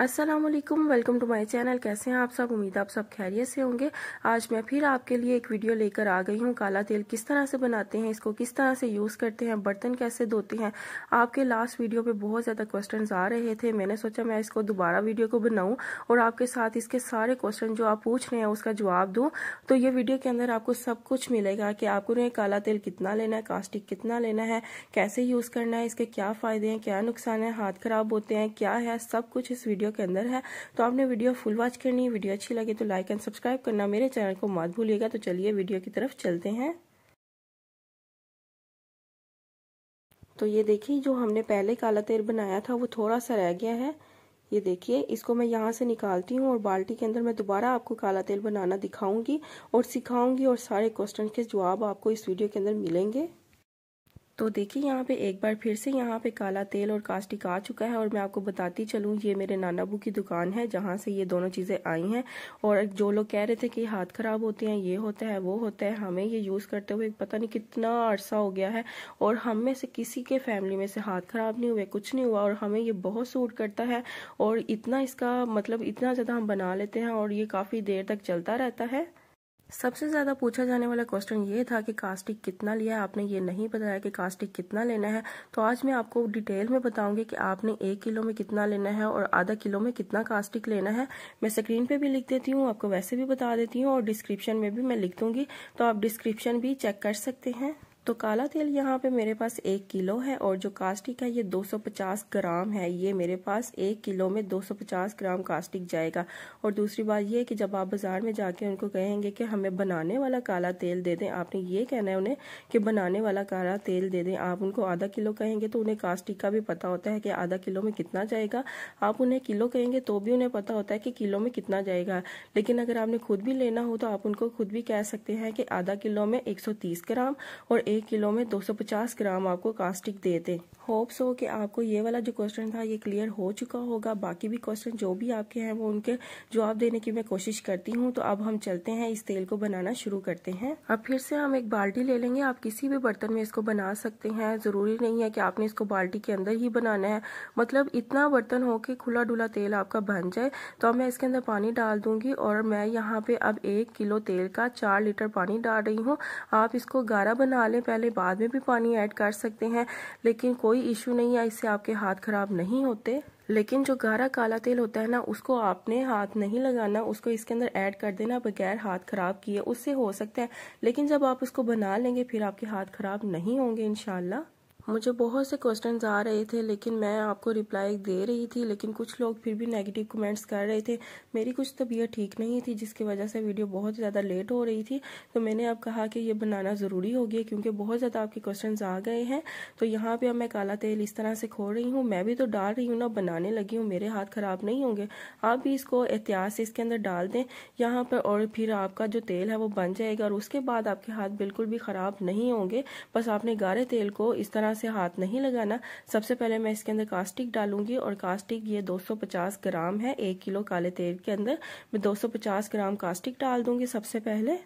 Aslam welcome to my channel कैसे हैं आप सब उम्मीद आप सब खैरियत से होंगे आज मैं फिर आपके लिए एक वीडियो लेकर आ गई हूँ काला तेल किस तरह से बनाते हैं इसको किस तरह से यूज़ करते हैं बर्तन कैसे धोते हैं आपके लास्ट वीडियो पे बहुत ज़्यादा क्वेश्चंस आ रहे थे मैंने सोचा मैं इसको दोबारा वीडियो को बनाऊँ और आपके साथ इसके सारे क्वेश्चन जो आप पूछ रहे हैं उसका जवाब दूँ तो ये वीडियो के अंदर आपको सब कुछ मिलेगा कि आपको काला तेल कितना लेना है कास्टिक कितना लेना है कैसे यूज़ करना है इसके क्या फ़ायदे हैं क्या नुकसान है हाथ ख़राब होते हैं क्या है सब कुछ इस वीडियो वीडियो के अंदर है तो आपने वीडियो फुल वॉच करनी है वीडियो अच्छी लगे तो लाइक एंड सब्सक्राइब करना मेरे चैनल को मत भूलिएगा तो चलिए वीडियो की तरफ चलते हैं तो ये देखिए जो हमने पहले काला तेल बनाया था वो थोड़ा सा रह गया है ये देखिए इसको मैं यहाँ से निकालती हूँ और बाल्टी के अंदर मैं दोबारा आपको काला तेल बनाना दिखाऊंगी और सिखाऊंगी और सारे क्वेश्चन के जवाब आपको इस वीडियो के अंदर मिलेंगे तो देखिए यहाँ पे एक बार फिर से यहाँ पे काला तेल और कास्टिक आ चुका है और मैं आपको बताती चलूँ ये मेरे नानाबू की दुकान है जहाँ से ये दोनों चीज़ें आई हैं और जो लोग कह रहे थे कि हाथ ख़राब होते हैं ये होता है वो होता है हमें ये यूज़ करते हुए पता नहीं कितना अरसा हो गया है और हम में से किसी के फैमिली में से हाथ ख़राब नहीं हुए कुछ नहीं हुआ और हमें ये बहुत सूट करता है और इतना इसका मतलब इतना ज़्यादा हम बना लेते हैं और ये काफ़ी देर तक चलता रहता है सबसे ज़्यादा पूछा जाने वाला क्वेश्चन ये था कि कास्टिक कितना लिया है आपने ये नहीं बताया कि कास्टिक कितना लेना है तो आज मैं आपको डिटेल में बताऊंगी कि आपने एक किलो में कितना लेना है और आधा किलो में कितना कास्टिक लेना है मैं स्क्रीन पे भी लिख देती हूँ आपको वैसे भी बता देती हूँ और डिस्क्रिप्शन में भी मैं लिख दूंगी तो आप डिस्क्रिप्शन भी चेक कर सकते हैं तो काला तेल यहाँ पे मेरे पास एक किलो है और जो कास्टिक है ये 250 ग्राम है ये मेरे पास एक किलो में 250 ग्राम कास्टिक जाएगा और दूसरी बात ये है कि जब आप बाज़ार में जाके उनको कहेंगे कि हमें बनाने वाला काला तेल दे दें आपने ये कहना है उन्हें कि बनाने वाला काला तेल दे दें आप उनको आधा किलो कहेंगे तो उन्हें कास्टिक का भी पता होता है कि आधा किलो में कितना जाएगा आप उन्हें किलो कहेंगे तो भी उन्हें पता होता है कि किलो में कितना जाएगा लेकिन अगर आपने खुद भी लेना हो तो आप उनको खुद भी कह सकते हैं कि आधा किलो में एक ग्राम और एक किलो में 250 ग्राम आपको कास्टिक दे दें होप सो कि आपको ये वाला जो क्वेश्चन था ये क्लियर हो चुका होगा बाकी भी क्वेश्चन जो भी आपके हैं वो उनके जवाब देने की मैं कोशिश करती हूँ तो अब हम चलते हैं इस तेल को बनाना शुरू करते हैं अब फिर से हम एक बाल्टी ले लेंगे आप किसी भी बर्तन में इसको बना सकते हैं ज़रूरी नहीं है कि आपने इसको बाल्टी के अंदर ही बनाना है मतलब इतना बर्तन हो कि खुला डुला तेल आपका बन जाए तो मैं इसके अंदर पानी डाल दूंगी और मैं यहाँ पे अब एक किलो तेल का चार लीटर पानी डाल रही हूँ आप इसको गारा बना लें पहले बाद में भी पानी ऐड कर सकते हैं लेकिन कोई कोई इशू नहीं है इससे आपके हाथ खराब नहीं होते लेकिन जो गाढ़ा काला तेल होता है ना उसको आपने हाथ नहीं लगाना उसको इसके अंदर ऐड कर देना बगैर हाथ खराब किए उससे हो सकता है लेकिन जब आप उसको बना लेंगे फिर आपके हाथ खराब नहीं होंगे इनशाला हाँ। मुझे बहुत से क्वेश्चन आ रहे थे लेकिन मैं आपको रिप्लाई दे रही थी लेकिन कुछ लोग फिर भी नेगेटिव कमेंट्स कर रहे थे मेरी कुछ तबीयत ठीक नहीं थी जिसकी वजह से वीडियो बहुत ज़्यादा लेट हो रही थी तो मैंने अब कहा कि ये बनाना ज़रूरी हो गया क्योंकि बहुत ज़्यादा आपके क्वेश्चन आ गए हैं तो यहाँ पर अब मैं काला तेल इस तरह से खो रही हूँ मैं भी तो डाल रही हूँ ना बनाने लगी हूँ मेरे हाथ ख़राब नहीं होंगे आप भी इसको एहतियात से इसके अंदर डाल दें यहाँ पर और फिर आपका जो तेल है वो बन जाएगा और उसके बाद आपके हाथ बिल्कुल भी ख़राब नहीं होंगे बस आपने गारे तेल को इस तरह तरह से हाथ नहीं लगाना सबसे पहले मैं इसके अंदर कास्टिक डालूंगी और कास्टिक ये 250 ग्राम है एक किलो काले तेल के अंदर मैं 250 ग्राम कास्टिक डाल दूंगी सबसे पहले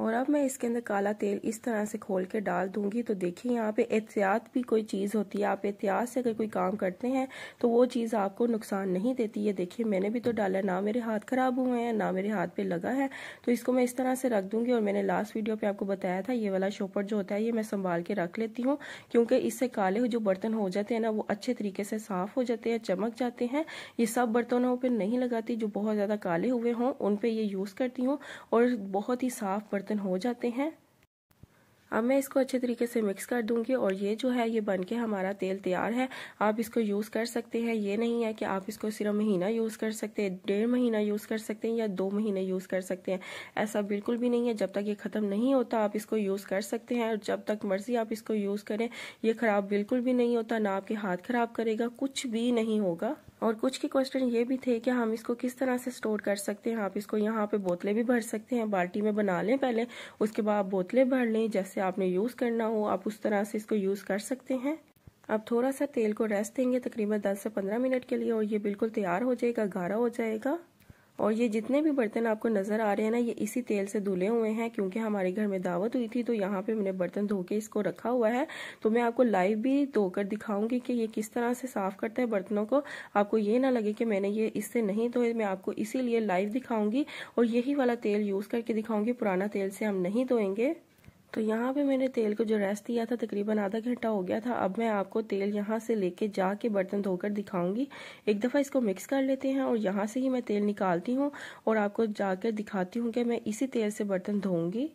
और अब मैं इसके अंदर काला तेल इस तरह से खोल के डाल दूंगी तो देखिए यहाँ पे एहतियात भी कोई चीज़ होती है आप एहतियात से अगर कोई काम करते हैं तो वो चीज़ आपको नुकसान नहीं देती है देखिए मैंने भी तो डाला ना मेरे हाथ ख़राब हुए हैं ना मेरे हाथ पे लगा है तो इसको मैं इस तरह से रख दूंगी और मैंने लास्ट वीडियो पर आपको बताया था ये वाला शोपर जो होता है ये मैं संभाल के रख लेती हूँ क्योंकि इससे काले जो बर्तन हो जाते हैं ना वो अच्छे तरीके से साफ़ हो जाते हैं चमक जाते हैं ये सब बर्तनों पर नहीं लगाती जो बहुत ज़्यादा काले हुए हों उन पर ये यूज़ करती हूँ और बहुत ही साफ़ बर्तन बर्तन हो जाते हैं अब मैं इसको अच्छे तरीके से मिक्स कर दूंगी और ये जो है ये बन के हमारा तेल तैयार है आप इसको यूज़ कर सकते हैं ये नहीं है कि आप इसको सिर्फ महीना यूज़ कर सकते हैं डेढ़ महीना यूज़ कर सकते हैं या दो महीने यूज़ कर सकते हैं ऐसा बिल्कुल भी नहीं है जब तक ये ख़त्म नहीं होता आप इसको यूज़ कर सकते हैं और जब तक मर्ज़ी आप इसको यूज़ करें ये ख़राब बिल्कुल भी नहीं होता ना आपके हाथ ख़राब करेगा कुछ भी नहीं होगा और कुछ के क्वेश्चन ये भी थे कि हम इसको किस तरह से स्टोर कर सकते हैं आप इसको यहाँ पे बोतलें भी भर सकते हैं बाल्टी में बना लें पहले उसके बाद बोतलें भर लें जैसे आपने यूज़ करना हो आप उस तरह से इसको यूज़ कर सकते हैं अब थोड़ा सा तेल को रेस्ट देंगे तकरीबन 10 से 15 मिनट के लिए और ये बिल्कुल तैयार हो जाएगा गाढ़ा हो जाएगा और ये जितने भी बर्तन आपको नज़र आ रहे हैं ना ये इसी तेल से धुले हुए हैं क्योंकि हमारे घर में दावत हुई थी तो यहाँ पे मैंने बर्तन धो के इसको रखा हुआ है तो मैं आपको लाइव भी धोकर दिखाऊंगी कि ये किस तरह से साफ़ करते हैं बर्तनों को आपको ये ना लगे कि मैंने ये इससे नहीं धोए मैं आपको इसीलिए लाइव दिखाऊंगी और यही वाला तेल यूज़ करके दिखाऊंगी पुराना तेल से हम नहीं धोएंगे तो यहाँ पे मैंने तेल को जो रेस्ट दिया था तकरीबन आधा घंटा हो गया था अब मैं आपको तेल यहाँ से लेके जाके बर्तन धोकर दिखाऊंगी एक दफ़ा इसको मिक्स कर लेते हैं और यहाँ से ही मैं तेल निकालती हूँ और आपको जाकर दिखाती हूँ कि मैं इसी तेल से बर्तन धोऊंगी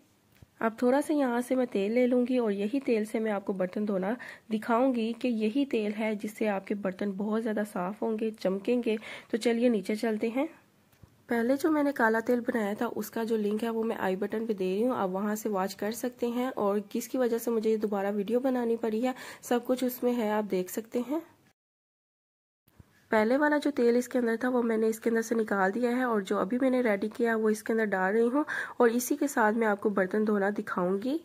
अब थोड़ा सा यहाँ से मैं तेल ले लूँगी और यही तेल से मैं आपको बर्तन धोना दिखाऊंगी कि यही तेल है जिससे आपके बर्तन बहुत ज़्यादा साफ़ होंगे चमकेंगे तो चलिए नीचे चलते हैं पहले जो मैंने काला तेल बनाया था उसका जो लिंक है वो मैं आई बटन पे दे रही हूँ आप वहाँ से वॉच कर सकते हैं और किसकी वजह से मुझे ये दोबारा वीडियो बनानी पड़ी है सब कुछ उसमें है आप देख सकते हैं पहले वाला जो तेल इसके अंदर था वो मैंने इसके अंदर से निकाल दिया है और जो अभी मैंने रेडी किया है वो इसके अंदर डाल रही हूँ और इसी के साथ मैं आपको बर्तन धोना दिखाऊंगी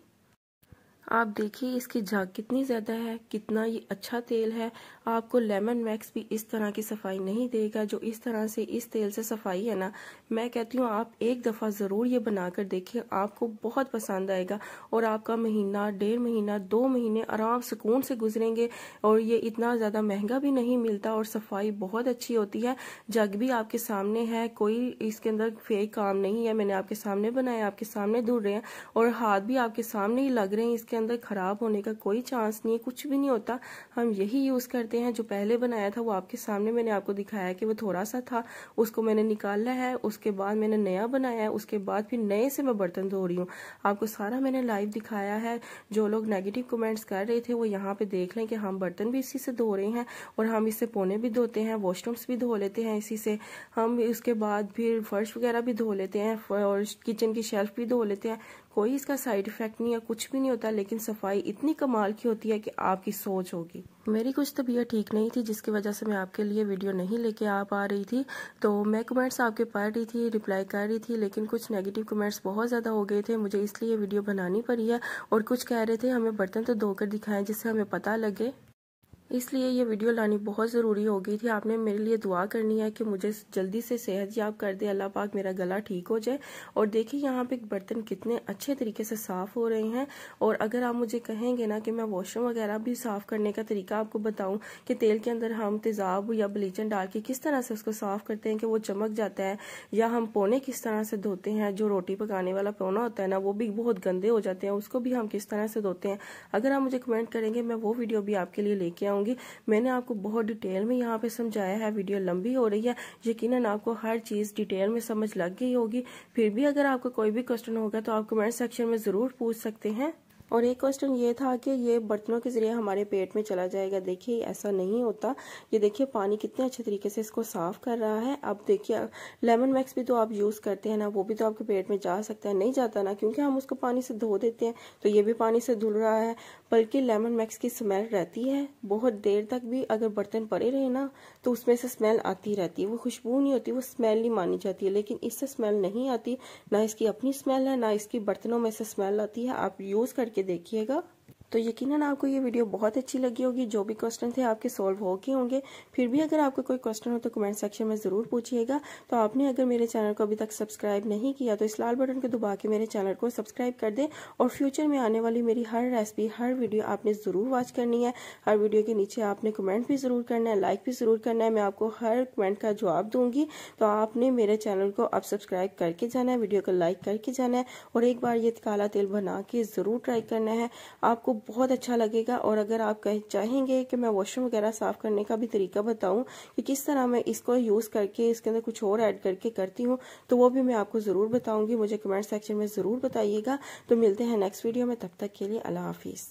आप देखिए इसकी झाग कितनी ज़्यादा है कितना ये अच्छा तेल है आपको लेमन मैक्स भी इस तरह की सफाई नहीं देगा जो इस तरह से इस तेल से सफाई है ना मैं कहती हूँ आप एक दफ़ा ज़रूर ये बनाकर देखें आपको बहुत पसंद आएगा और आपका महीना डेढ़ महीना दो महीने आराम सुकून से गुजरेंगे और ये इतना ज़्यादा महंगा भी नहीं मिलता और सफाई बहुत अच्छी होती है जग भी आपके सामने है कोई इसके अंदर फेक काम नहीं है मैंने आपके सामने बनाया आपके सामने धुल रहे हैं और हाथ भी आपके सामने ही लग रहे हैं इसके अंदर ख़राब होने का कोई चांस नहीं है कुछ भी नहीं होता हम यही यूज़ करते हैं जो पहले बनाया था वो आपके सामने मैंने आपको दिखाया कि वो थोड़ा सा था उसको मैंने निकाला है उसके बाद मैंने नया बनाया है उसके बाद फिर नए से मैं बर्तन धो रही हूँ आपको सारा मैंने लाइव दिखाया है जो लोग नेगेटिव कमेंट्स कर रहे थे वो यहाँ पर देख लें कि हम बर्तन भी इसी से धो रहे हैं और हम इससे पोने भी धोते हैं वॉशरूम्स भी धो लेते हैं इसी से हम उसके बाद फिर फर्श वगैरह भी धो लेते हैं और किचन की शेल्फ भी धो लेते हैं कोई इसका साइड इफेक्ट नहीं है कुछ भी नहीं होता लेकिन सफाई इतनी कमाल की होती है कि आपकी सोच होगी मेरी कुछ तबीयत ठीक नहीं थी जिसकी वजह से मैं आपके लिए वीडियो नहीं लेके आ पा रही थी तो मैं कमेंट्स आपके पढ़ रही थी रिप्लाई कर रही थी लेकिन कुछ नेगेटिव कमेंट्स बहुत ज़्यादा हो गए थे मुझे इसलिए वीडियो बनानी पड़ी है और कुछ कह रहे थे हमें बर्तन तो धोकर दिखाएं जिससे हमें पता लगे इसलिए ये वीडियो लानी बहुत ज़रूरी हो गई थी आपने मेरे लिए दुआ करनी है कि मुझे जल्दी से सेहत याब कर दे अल्लाह पाक मेरा गला ठीक हो जाए और देखिए यहाँ पे बर्तन कितने अच्छे तरीके से साफ़ हो रहे हैं और अगर आप मुझे कहेंगे ना कि मैं वॉशरूम वगैरह भी साफ़ करने का तरीका आपको बताऊँ कि तेल के अंदर हम तेज़ाब या ब्लीचन डाल के किस तरह से उसको साफ़ करते हैं कि वो चमक जाता है या हम पौने किस तरह से धोते हैं जो रोटी पकाने वाला पौना होता है ना वो भी बहुत गंदे हो जाते हैं उसको भी हम किस तरह से धोते हैं अगर आप मुझे कमेंट करेंगे मैं वो वीडियो भी आपके लिए लेके आऊँ बताऊंगी मैंने आपको बहुत डिटेल में यहाँ पे समझाया है वीडियो लंबी हो रही है यकीन आपको हर चीज़ डिटेल में समझ लग गई होगी फिर भी अगर आपको कोई भी क्वेश्चन होगा तो आप कमेंट सेक्शन में ज़रूर पूछ सकते हैं और एक क्वेश्चन ये था कि ये बर्तनों के ज़रिए हमारे पेट में चला जाएगा देखिए ऐसा नहीं होता ये देखिए पानी कितने अच्छे तरीके से इसको साफ़ कर रहा है अब देखिए लेमन मैक्स भी तो आप यूज़ करते हैं ना वो भी तो आपके पेट में जा सकता है नहीं जाता ना क्योंकि हम उसको पानी से धो देते हैं तो ये भी पानी से धुल रहा है बल्कि लेमन मैक्स की स्मेल रहती है बहुत देर तक भी अगर बर्तन पड़े रहे ना तो उसमें से स्मेल आती रहती है वो खुशबू नहीं होती वो स्मेल नहीं मानी जाती है लेकिन इससे स्मेल नहीं आती ना इसकी अपनी स्मेल है ना इसकी बर्तनों में से स्मेल आती है आप यूज़ करके करके देखिएगा तो यकीनन आपको ये वीडियो बहुत अच्छी लगी होगी जो भी क्वेश्चन थे आपके सॉल्व हो गए होंगे फिर भी अगर आपको कोई क्वेश्चन हो तो कमेंट सेक्शन में ज़रूर पूछिएगा तो आपने अगर मेरे चैनल को अभी तक सब्सक्राइब नहीं किया तो इस लाल बटन को दबा के मेरे चैनल को सब्सक्राइब कर दें और फ्यूचर में आने वाली मेरी हर रेसिपी हर वीडियो आपने ज़रूर वॉच करनी है हर वीडियो के नीचे आपने कमेंट भी ज़रूर करना है लाइक भी ज़रूर करना है मैं आपको हर कमेंट का जवाब दूंगी तो आपने मेरे चैनल को अब सब्सक्राइब करके जाना है वीडियो को लाइक करके जाना है और एक बार ये काला तेल बना के ज़रूर ट्राई करना है आपको बहुत अच्छा लगेगा और अगर आप कह चाहेंगे कि मैं वॉशरूम वगैरह साफ़ करने का भी तरीका बताऊं कि किस तरह मैं इसको यूज़ करके इसके अंदर कुछ और ऐड करके करती हूँ तो वो भी मैं आपको ज़रूर बताऊंगी मुझे कमेंट सेक्शन में ज़रूर बताइएगा तो मिलते हैं नेक्स्ट वीडियो में तब तक के लिए अल्लाह हाफिज़